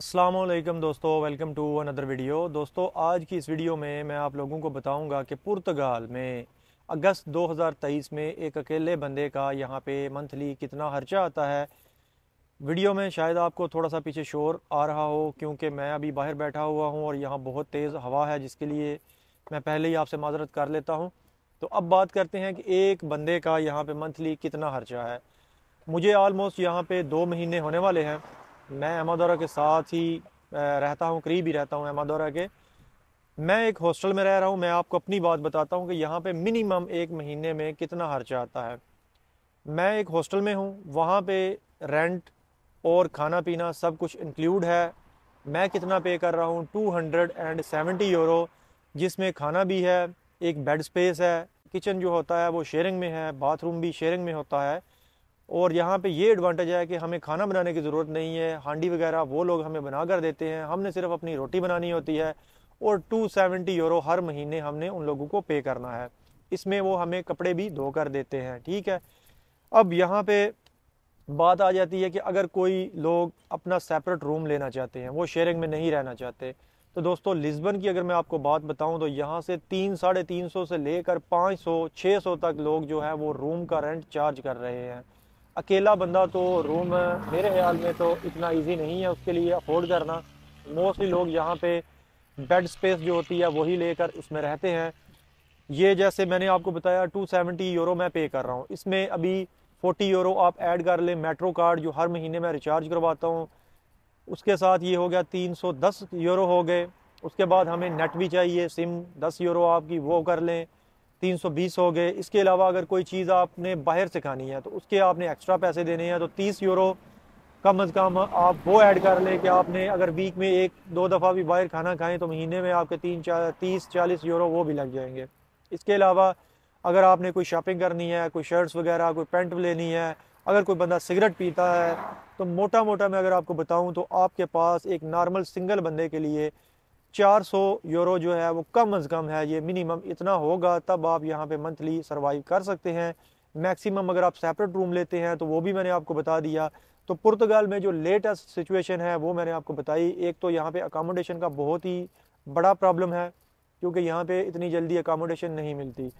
असलम दोस्तों welcome to another video दोस्तों आज की इस वीडियो में मैं आप लोगों को बताऊंगा कि पुर्तगाल में अगस्त 2023 में एक अकेले बंदे का यहाँ पे मंथली कितना खर्चा आता है वीडियो में शायद आपको थोड़ा सा पीछे शोर आ रहा हो क्योंकि मैं अभी बाहर बैठा हुआ हूँ और यहाँ बहुत तेज़ हवा है जिसके लिए मैं पहले ही आपसे माजरत कर लेता हूँ तो अब बात करते हैं कि एक बंदे का यहाँ पर मंथली कितना खर्चा है मुझे आलमोस्ट यहाँ पर दो महीने होने वाले हैं मैं अहमदौरा के साथ ही रहता हूँ करीब ही रहता हूँ अहमदौरा के मैं एक हॉस्टल में रह रहा हूँ मैं आपको अपनी बात बताता हूँ कि यहाँ पे मिनिमम एक महीने में कितना खर्चा आता है मैं एक हॉस्टल में हूँ वहाँ पे रेंट और खाना पीना सब कुछ इंक्लूड है मैं कितना पे कर रहा हूँ two hundred and seventy euro जिसमें खाना भी है एक बेड स्पेस है किचन जो होता है वो शेयरिंग में है बाथरूम भी शेयरिंग में होता है और यहाँ पे ये एडवांटेज है कि हमें खाना बनाने की ज़रूरत नहीं है हांडी वगैरह वो लोग हमें बना कर देते हैं हमने सिर्फ अपनी रोटी बनानी होती है और 270 यूरो हर महीने हमने उन लोगों को पे करना है इसमें वो हमें कपड़े भी धो कर देते हैं ठीक है अब यहाँ पे बात आ जाती है कि अगर कोई लोग अपना सेपरेट रूम लेना चाहते हैं वो शेयरिंग में नहीं रहना चाहते तो दोस्तों लिस्बन की अगर मैं आपको बात बताऊं तो यहाँ से तीन साढ़े तीन सौ से लेकर पाँच सौ छः सौ तक लोग जो है वो रूम का रेंट चार्ज कर रहे हैं अकेला बंदा तो रूम मेरे ख्याल में तो इतना इजी नहीं है उसके लिए अफोर्ड करना मोस्टली लोग यहाँ पे बेड स्पेस जो होती है वही लेकर उसमें रहते हैं ये जैसे मैंने आपको बताया 270 यूरो मैं पे कर रहा हूँ इसमें अभी 40 यूरो आप ऐड कर लें मेट्रो कार्ड जो हर महीने मैं रिचार्ज करवाता हूँ उसके साथ ये हो गया 310 यूरो हो गए उसके बाद हमें नेट भी चाहिए सिम 10 यूरो आपकी वो कर लें तीन सौ बीस हो गए इसके अलावा अगर कोई चीज़ आपने बाहर से खानी है तो उसके आपने एक्स्ट्रा पैसे देने हैं तो तीस यूरो कम अज़ कम आप वो ऐड कर लें कि आपने अगर वीक में एक दो दफ़ा भी बाहर खाना खाएं तो महीने में आपके तीन चार तीस चालीस यूरो वो भी लग जाएंगे इसके अलावा अगर आपने कोई शॉपिंग करनी है कोई शर्ट्स वगैरह कोई पेंट लेनी है अगर कोई बंदा सिगरेट पीता है तो मोटा मोटा मैं अगर आपको बताऊं तो आपके पास एक नॉर्मल सिंगल बंदे के लिए 400 यूरो जो है वो कम अज़ कम है ये मिनिमम इतना होगा तब आप यहाँ पे मंथली सर्वाइव कर सकते हैं मैक्सिमम अगर आप सेपरेट रूम लेते हैं तो वो भी मैंने आपको बता दिया तो पुर्तगाल में जो लेटेस्ट सिचुएशन है वो मैंने आपको बताई एक तो यहाँ पे अकामोडेशन का बहुत ही बड़ा प्रॉब्लम है क्योंकि यहाँ पर इतनी जल्दी अकामोडेशन नहीं मिलती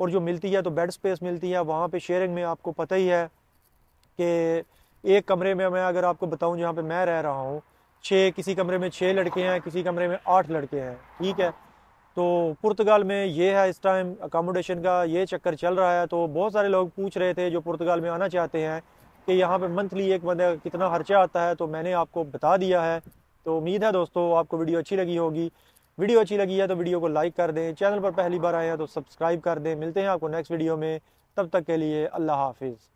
और जो मिलती है तो बेड स्पेस मिलती है वहाँ पर शेयरिंग में आपको पता ही है कि एक कमरे में मैं अगर आपको बताऊँ जहाँ पर मैं रह रहा हूँ छः किसी कमरे में छः लड़के हैं किसी कमरे में आठ लड़के हैं ठीक है तो पुर्तगाल में ये है इस टाइम अकोमोडेशन का ये चक्कर चल रहा है तो बहुत सारे लोग पूछ रहे थे जो पुर्तगाल में आना चाहते हैं कि यहाँ पे मंथली एक बंदे का कितना खर्चा आता है तो मैंने आपको बता दिया है तो उम्मीद है दोस्तों आपको वीडियो अच्छी लगी होगी वीडियो अच्छी लगी है तो वीडियो को लाइक कर दें चैनल पर पहली बार आए हैं तो सब्सक्राइब कर दें मिलते हैं आपको नेक्स्ट वीडियो में तब तक के लिए अल्लाह हाफिज़